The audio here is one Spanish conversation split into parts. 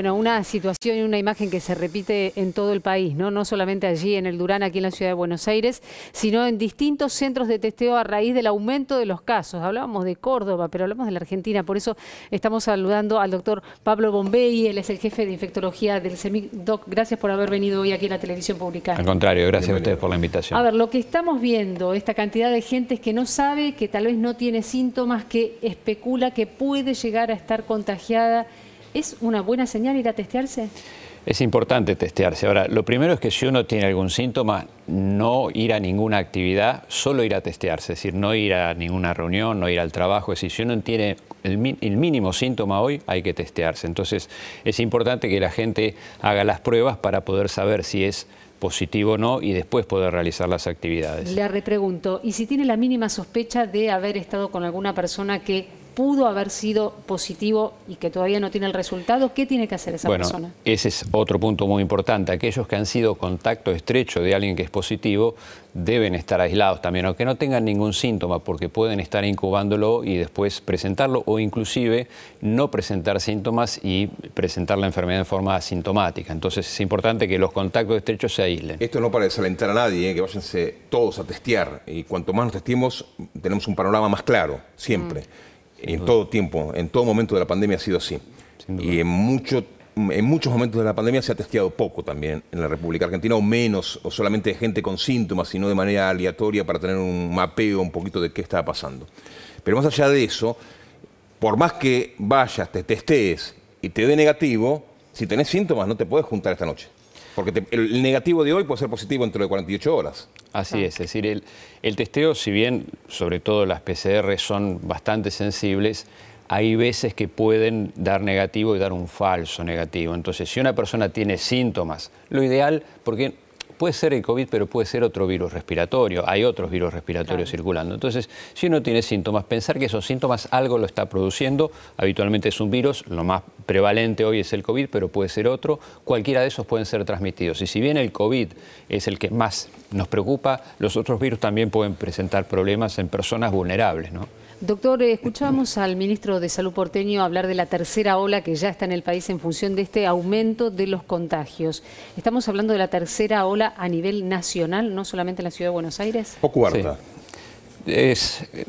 Bueno, una situación y una imagen que se repite en todo el país, ¿no? No solamente allí en el Durán, aquí en la ciudad de Buenos Aires, sino en distintos centros de testeo a raíz del aumento de los casos. Hablábamos de Córdoba, pero hablamos de la Argentina, por eso estamos saludando al doctor Pablo Bombey, él es el jefe de infectología del CEMIC. gracias por haber venido hoy aquí en la televisión pública. Al contrario, gracias a ustedes por la invitación. A ver, lo que estamos viendo, esta cantidad de gente que no sabe, que tal vez no tiene síntomas, que especula que puede llegar a estar contagiada ¿Es una buena señal ir a testearse? Es importante testearse. Ahora, lo primero es que si uno tiene algún síntoma, no ir a ninguna actividad, solo ir a testearse, es decir, no ir a ninguna reunión, no ir al trabajo, es decir, si uno tiene el, el mínimo síntoma hoy, hay que testearse. Entonces, es importante que la gente haga las pruebas para poder saber si es positivo o no y después poder realizar las actividades. Le repregunto, ¿y si tiene la mínima sospecha de haber estado con alguna persona que pudo haber sido positivo y que todavía no tiene el resultado, ¿qué tiene que hacer esa bueno, persona? Ese es otro punto muy importante. Aquellos que han sido contacto estrecho de alguien que es positivo deben estar aislados también, aunque no tengan ningún síntoma, porque pueden estar incubándolo y después presentarlo o inclusive no presentar síntomas y presentar la enfermedad en forma asintomática. Entonces es importante que los contactos estrechos se aíslen. Esto no para desalentar a nadie, ¿eh? que váyanse todos a testear y cuanto más nos testemos tenemos un panorama más claro, siempre. Mm en todo tiempo, en todo momento de la pandemia ha sido así. Y en, muchos momentos de la pandemia se ha testeado poco también en la República Argentina, o menos, o solamente gente con síntomas, sino de manera aleatoria para tener un mapeo un poquito de qué estaba pasando. Pero más allá de eso, por más que vayas, te testees y te dé negativo, si tenés síntomas no te puedes juntar esta noche. Porque el negativo de hoy puede ser positivo dentro de 48 horas. Así es, es decir, el, el testeo, si bien sobre todo las PCR son bastante sensibles, hay veces que pueden dar negativo y dar un falso negativo. Entonces, si una persona tiene síntomas, lo ideal, porque puede ser el COVID, pero puede ser otro virus respiratorio. Hay otros virus respiratorios circulando. Entonces, si uno tiene síntomas, pensar que esos síntomas algo lo está produciendo. Habitualmente es un virus, lo más prevalente hoy es el COVID, pero puede ser otro. Cualquiera de esos pueden ser transmitidos. Y si bien el COVID es el que más nos preocupa, los otros virus también pueden presentar problemas en personas vulnerables, ¿no? Doctor, eh, escuchamos al ministro de Salud porteño hablar de la tercera ola que ya está en el país en función de este aumento de los contagios. ¿Estamos hablando de la tercera ola a nivel nacional, no solamente en la Ciudad de Buenos Aires? O cuarta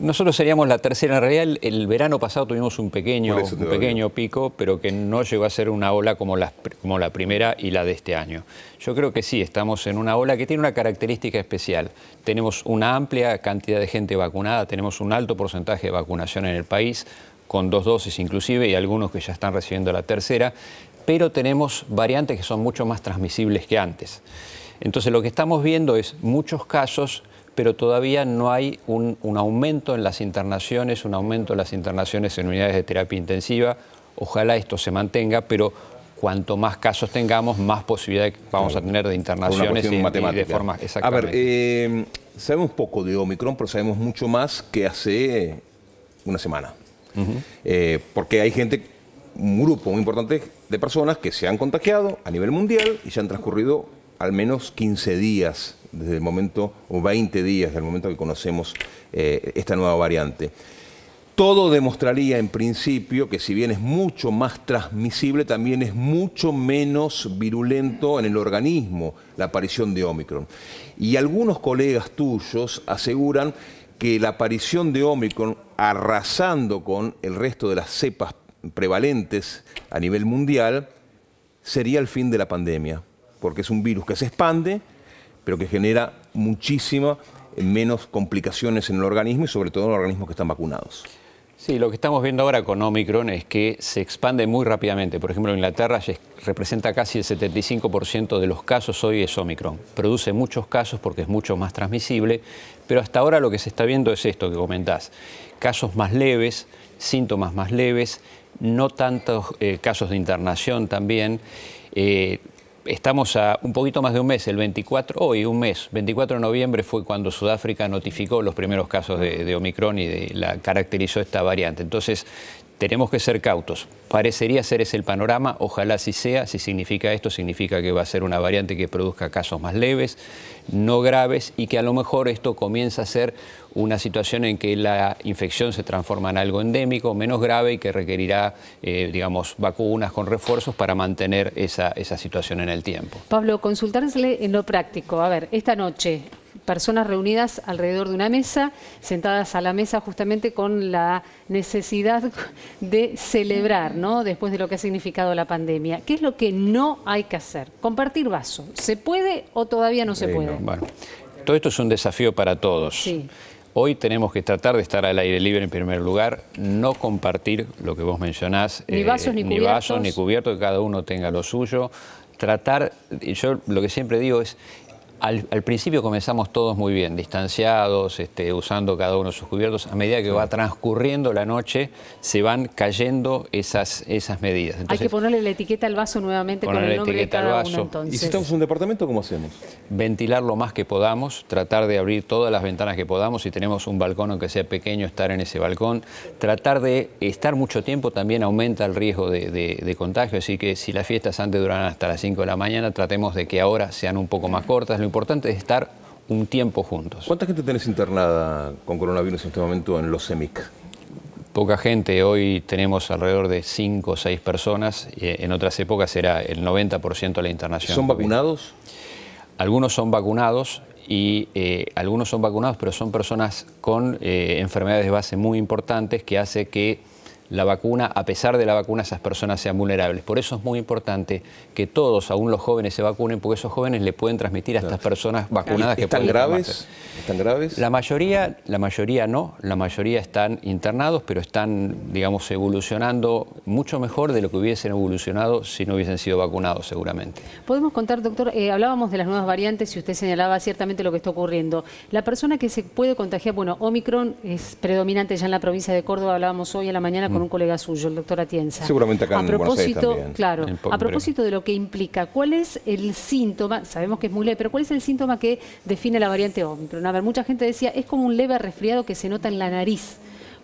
nosotros seríamos la tercera. En realidad, el, verano pasado tuvimos un pequeño, pequeño pico, pero que no llegó a ser una ola como como la primera y la de este año. Yo creo que sí, estamos en una ola que tiene una característica especial. Tenemos una amplia cantidad de gente vacunada, tenemos un alto porcentaje de vacunación en el país, con dos dosis inclusive, y algunos que ya están recibiendo la tercera, pero tenemos variantes que son mucho más transmisibles que antes. Entonces lo que estamos viendo es muchos casos pero todavía no hay un, aumento en las internaciones, un aumento en las internaciones en unidades de terapia intensiva. Ojalá esto se mantenga, pero cuanto más casos tengamos, más posibilidad vamos a tener de internaciones y, de formas. A ver, eh, sabemos poco de Omicron, pero sabemos mucho más que hace una semana. Eh, porque hay gente, un grupo muy importante de personas que se han contagiado a nivel mundial y se han transcurrido al menos 15 días desde el momento, o 20 días desde el momento que conocemos eh, esta nueva variante. Todo demostraría en principio que si bien es mucho más transmisible, también es mucho menos virulento en el organismo la aparición de Omicron. Y algunos colegas tuyos aseguran que la aparición de Omicron arrasando con el resto de las cepas prevalentes a nivel mundial sería el fin de la pandemia, porque es un virus que se expande pero que genera muchísimas eh, menos complicaciones en el organismo y sobre todo en los organismos que están vacunados. Sí, lo que estamos viendo ahora con Omicron es que se expande muy rápidamente. Por ejemplo, en Inglaterra representa casi el 75% de los casos hoy es Omicron. Produce muchos casos porque es mucho más transmisible, pero hasta ahora lo que se está viendo es esto que comentás. Casos más leves, síntomas más leves, no tantos eh, casos de internación también. Eh, estamos a un poquito más de un mes, el 24, hoy un mes, 24 de noviembre fue cuando Sudáfrica notificó los primeros casos de, Omicron y la caracterizó esta variante. Entonces tenemos que ser cautos. Parecería ser ese el panorama, ojalá si sea, si significa esto, significa que va a ser una variante que produzca casos más leves, no graves, y que a lo mejor esto comienza a ser una situación en que la infección se transforma en algo endémico, menos grave y que requerirá, eh, digamos, vacunas con refuerzos para mantener esa, esa situación en el tiempo. Pablo, consultársele en lo práctico. A ver, esta noche, personas reunidas alrededor de una mesa, sentadas a la mesa justamente con la necesidad de celebrar, ¿no? Después de lo que ha significado la pandemia. ¿Qué es lo que no hay que hacer? Compartir vasos. ¿Se puede o todavía no se puede? Bueno, todo esto es un desafío para todos. Hoy tenemos que tratar de estar al aire libre en primer lugar, no compartir lo que vos mencionás, ni eh, vasos, ni, ni, vasos ni cubiertos, que cada uno tenga lo suyo. Tratar, yo lo que siempre digo es, al, principio comenzamos todos muy bien, distanciados, este, usando cada uno sus cubiertos. A medida que va transcurriendo la noche, se van cayendo esas, esas medidas. Hay que ponerle la etiqueta al vaso nuevamente con el nombre de cada vaso. ¿Y si estamos en un departamento, cómo hacemos? Ventilar lo más que podamos, tratar de abrir todas las ventanas que podamos. Si tenemos un balcón, aunque sea pequeño, estar en ese balcón. Tratar de estar mucho tiempo también aumenta el riesgo de, contagio. Así que si las fiestas antes duran hasta las 5 de la mañana, tratemos de que ahora sean un poco más cortas importante es estar un tiempo juntos. ¿Cuánta gente tenés internada con coronavirus en este momento en los CEMIC? Poca gente, hoy tenemos alrededor de 5 o 6 personas, eh, en otras épocas era el 90% de la internación. ¿Son vacunados? Algunos son vacunados y eh, algunos son vacunados, pero son personas con eh, enfermedades de base muy importantes que hace que la vacuna, a pesar de la vacuna, esas personas sean vulnerables. Por eso es muy importante que todos, aún los jóvenes, se vacunen, porque esos jóvenes le pueden transmitir a estas personas vacunadas que ¿Están graves? ¿Están graves? La mayoría, la mayoría no, la mayoría están internados, pero están, digamos, evolucionando mucho mejor de lo que hubiesen evolucionado si no hubiesen sido vacunados, seguramente. Podemos contar, doctor, eh, hablábamos de las nuevas variantes y usted señalaba ciertamente lo que está ocurriendo. La persona que se puede contagiar, bueno, Omicron es predominante ya en la provincia de Córdoba, hablábamos hoy a la mañana con un colega suyo, el doctor Atienza. Seguramente acá a propósito, Claro, a propósito de lo que implica, ¿cuál es el síntoma? Sabemos que es muy leve, pero ¿cuál es el síntoma que define la variante Omicron? A ver, mucha gente decía, es como un leve resfriado que se nota en la nariz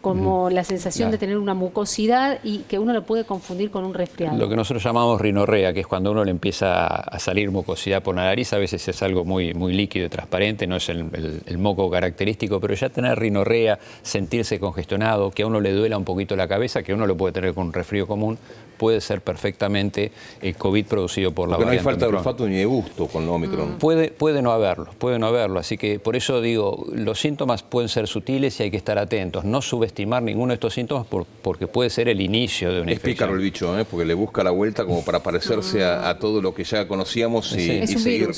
como la sensación de tener una mucosidad y que uno lo puede confundir con un resfriado. Lo que nosotros llamamos rinorrea, que es cuando uno le empieza a salir mucosidad por la nariz, a veces es algo muy, muy líquido y transparente, no es el, moco característico, pero ya tener rinorrea, sentirse congestionado, que a uno le duela un poquito la cabeza, que uno lo puede tener con un resfrío común, puede ser perfectamente el eh, COVID producido por la variante. no hay falta de olfato ni de gusto con Omicron. Mm. Puede, puede no haberlo, puede no haberlo, así que por eso digo, los síntomas pueden ser sutiles y hay que estar atentos, no subestimar estimar ninguno de estos síntomas porque puede ser el inicio de una es el bicho, ¿eh? porque le busca la vuelta como para parecerse a, todo lo que ya conocíamos y, seguir,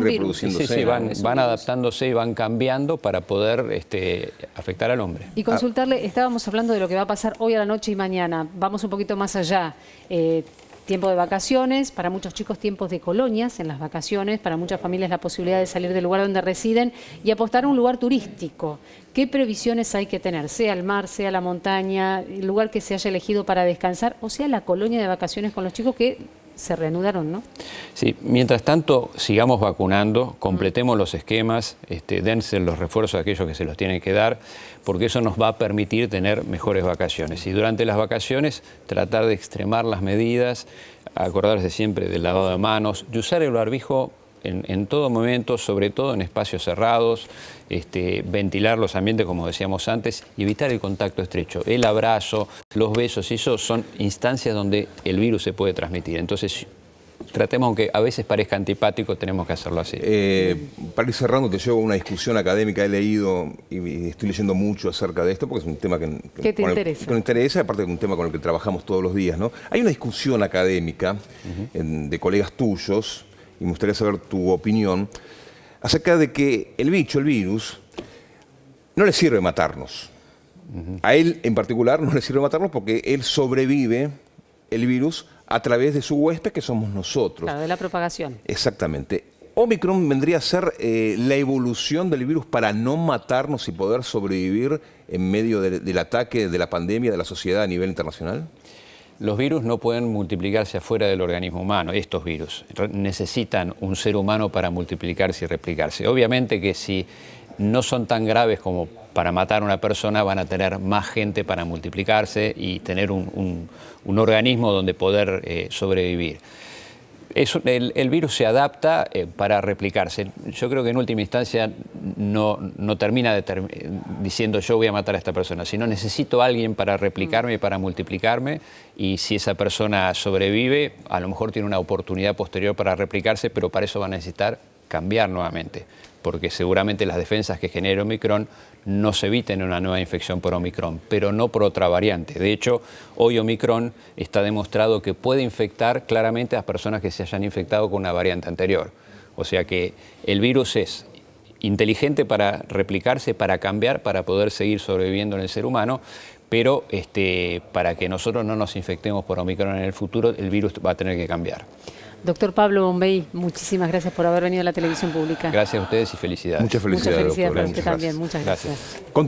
reproduciéndose. Sí, van, adaptándose y van cambiando para poder este, afectar al hombre. Y consultarle, estábamos hablando de lo que va a pasar hoy a la noche y mañana. Vamos un poquito más allá. Eh, tiempo de vacaciones, para muchos chicos tiempos de colonias en las vacaciones, para muchas familias la posibilidad de salir del lugar donde residen y apostar a un lugar turístico. ¿Qué previsiones hay que tener? Sea el mar, sea la montaña, el lugar que se haya elegido para descansar o sea la colonia de vacaciones con los chicos que se reanudaron, ¿no? Sí, mientras tanto sigamos vacunando, completemos los esquemas, este, dense los refuerzos a aquellos que se los tienen que dar, porque eso nos va a permitir tener mejores vacaciones. Y durante las vacaciones tratar de extremar las medidas, acordarse siempre del lavado de manos, de usar el barbijo en, todo momento, sobre todo en espacios cerrados, este, ventilar los ambientes, como decíamos antes, evitar el contacto estrecho. El abrazo, los besos, eso son instancias donde el virus se puede transmitir. Entonces, tratemos, aunque a veces parezca antipático, tenemos que hacerlo así. Eh, para ir cerrando, te llevo a una discusión académica, he leído y estoy leyendo mucho acerca de esto, porque es un tema que, que interesa. que nos interesa, aparte de un tema con el que trabajamos todos los días. ¿no? Hay una discusión académica de colegas tuyos y me gustaría saber tu opinión, acerca de que el bicho, el virus, no le sirve matarnos. A él en particular no le sirve matarnos porque él sobrevive el virus a través de su huésped que somos nosotros. Claro, de la propagación. Exactamente. Omicron vendría a ser eh, la evolución del virus para no matarnos y poder sobrevivir en medio del ataque de la pandemia de la sociedad a nivel internacional? Los virus no pueden multiplicarse afuera del organismo humano, estos virus. Necesitan un ser humano para multiplicarse y replicarse. Obviamente que si no son tan graves como para matar a una persona, van a tener más gente para multiplicarse y tener un, organismo donde poder eh, sobrevivir el, virus se adapta eh, para replicarse. Yo creo que en última instancia no, no termina eh, diciendo yo voy a matar a esta persona, sino necesito a alguien para replicarme, y para multiplicarme, y si esa persona sobrevive, a lo mejor tiene una oportunidad posterior para replicarse, pero para eso va a necesitar cambiar nuevamente, porque seguramente las defensas que genera Omicron ...no se eviten una nueva infección por Omicron, pero no por otra variante. De hecho, hoy Omicron está demostrado que puede infectar claramente a las personas que se hayan infectado con una variante anterior. O sea que el virus es inteligente para replicarse, para cambiar, para poder seguir sobreviviendo en el ser humano, pero este, para que nosotros no nos infectemos por Omicron en el futuro, el virus va a tener que cambiar. Doctor Pablo Bombey, muchísimas gracias por haber venido a la televisión pública. Gracias a ustedes y felicidades. Muchas felicidades. Muchas felicidades, también. Muchas gracias.